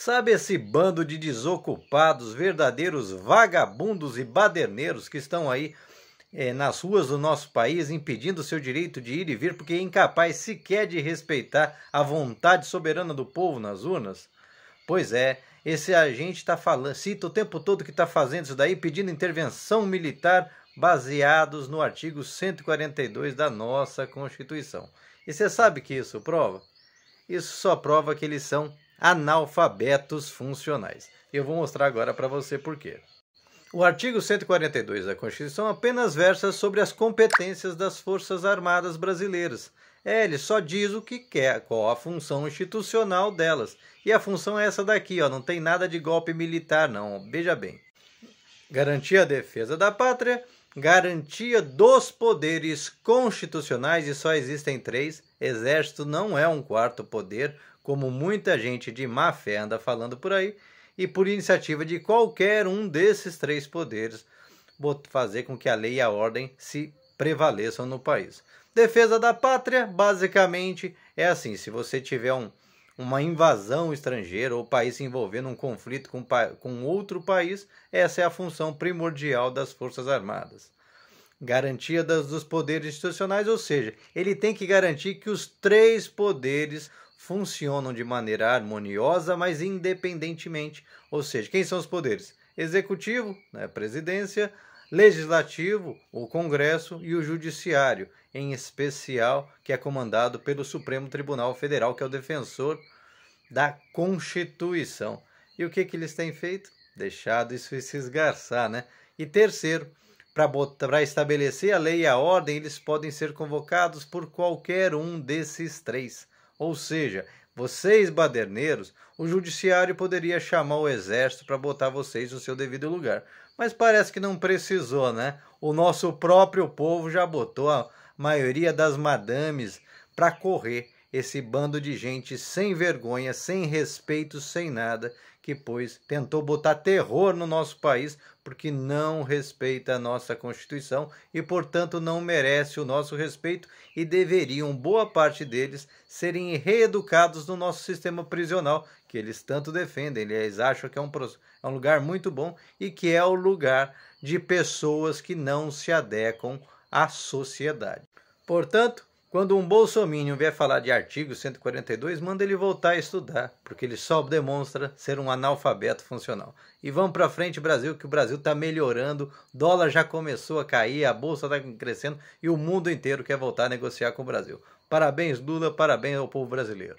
Sabe esse bando de desocupados, verdadeiros vagabundos e baderneiros que estão aí é, nas ruas do nosso país impedindo seu direito de ir e vir porque é incapaz sequer de respeitar a vontade soberana do povo nas urnas? Pois é, esse agente está falando, cita o tempo todo que está fazendo isso daí, pedindo intervenção militar baseados no artigo 142 da nossa Constituição. E você sabe que isso prova? Isso só prova que eles são analfabetos funcionais. Eu vou mostrar agora para você por quê. O artigo 142 da Constituição apenas versa sobre as competências das Forças Armadas Brasileiras. É, ele só diz o que quer, qual a função institucional delas. E a função é essa daqui, ó, não tem nada de golpe militar não, veja bem. Garantia a defesa da pátria, garantia dos poderes constitucionais, e só existem três. Exército não é um quarto poder, como muita gente de má fé anda falando por aí, e por iniciativa de qualquer um desses três poderes, vou fazer com que a lei e a ordem se prevaleçam no país. Defesa da pátria, basicamente, é assim: se você tiver um, uma invasão estrangeira ou país se envolvendo um conflito com, com outro país, essa é a função primordial das Forças Armadas. Garantia das, dos poderes institucionais, ou seja, ele tem que garantir que os três poderes funcionam de maneira harmoniosa, mas independentemente. Ou seja, quem são os poderes? Executivo, né, presidência, legislativo, o Congresso e o judiciário, em especial que é comandado pelo Supremo Tribunal Federal, que é o defensor da Constituição. E o que que eles têm feito? Deixado isso se esgarçar, né? E terceiro, para estabelecer a lei e a ordem, eles podem ser convocados por qualquer um desses três. Ou seja, vocês baderneiros, o judiciário poderia chamar o exército para botar vocês no seu devido lugar. Mas parece que não precisou, né? O nosso próprio povo já botou a maioria das madames para correr esse bando de gente sem vergonha, sem respeito, sem nada, que pois tentou botar terror no nosso país porque não respeita a nossa Constituição e, portanto, não merece o nosso respeito e deveriam boa parte deles serem reeducados no nosso sistema prisional que eles tanto defendem. Eles acham que é um, é um lugar muito bom e que é o lugar de pessoas que não se adequam à sociedade. Portanto, quando um bolsominion vier falar de artigo 142, manda ele voltar a estudar, porque ele só demonstra ser um analfabeto funcional. E vamos para frente, Brasil, que o Brasil está melhorando, dólar já começou a cair, a bolsa está crescendo e o mundo inteiro quer voltar a negociar com o Brasil. Parabéns, Lula, parabéns ao povo brasileiro.